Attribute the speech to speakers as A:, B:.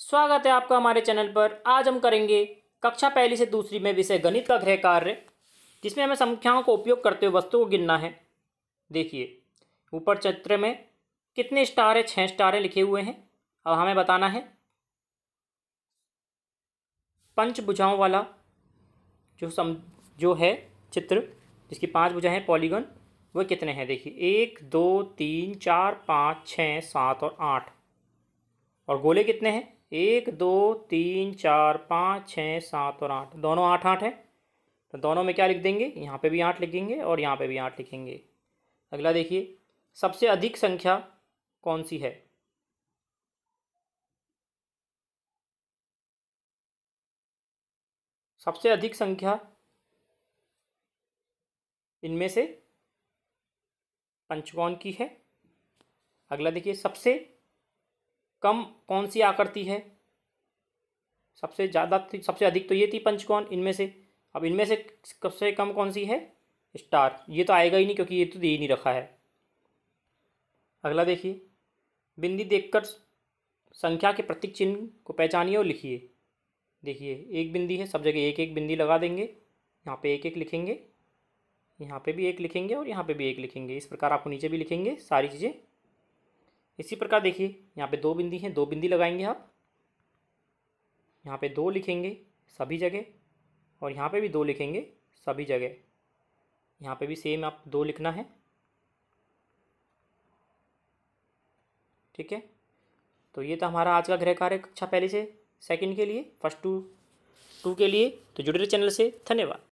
A: स्वागत है आपका हमारे चैनल पर आज हम करेंगे कक्षा पहली से दूसरी में विषय गणित का गृह कार्य जिसमें हमें संख्याओं को उपयोग करते हुए वस्तु को गिनना है देखिए ऊपर चित्र में कितने स्टार है छः स्टारे लिखे हुए हैं अब हमें बताना है पंच वाला जो सम जो है चित्र जिसकी पांच बुझाएँ हैं पॉलीगन वह कितने हैं देखिए एक दो तीन चार पाँच छः सात और आठ और गोले कितने हैं एक दो तीन चार पाँच छः सात और आठ दोनों आठ आठ हैं तो दोनों में क्या लिख देंगे यहाँ पे भी आठ लिखेंगे और यहाँ पे भी आठ लिखेंगे अगला देखिए सबसे अधिक संख्या कौन सी है सबसे अधिक संख्या इनमें से पंचकोण की है अगला देखिए सबसे कम कौन सी आकृति है सबसे ज़्यादा सबसे अधिक तो ये थी पंचकोण इनमें से अब इनमें से सबसे कम कौन सी है स्टार ये तो आएगा ही नहीं क्योंकि ये तो दे ही नहीं रखा है अगला देखिए बिंदी देखकर संख्या के प्रतीक चिन्ह को पहचानिए और लिखिए देखिए एक बिंदी है सब जगह एक एक बिंदी लगा देंगे यहाँ पे एक एक लिखेंगे यहाँ पे भी एक लिखेंगे और यहाँ पे भी एक लिखेंगे इस प्रकार आपको नीचे भी लिखेंगे सारी चीज़ें इसी प्रकार देखिए यहाँ पे दो बिंदी हैं दो बिंदी लगाएंगे आप यहाँ पे दो लिखेंगे सभी जगह और यहाँ पे भी दो लिखेंगे सभी जगह यहाँ पे भी सेम आप दो लिखना है ठीक है तो ये तो हमारा आज का गृह कार्य कक्षा पहले से सेकंड के लिए फर्स्ट टू टू के लिए तो जुड़े रहे चैनल से धन्यवाद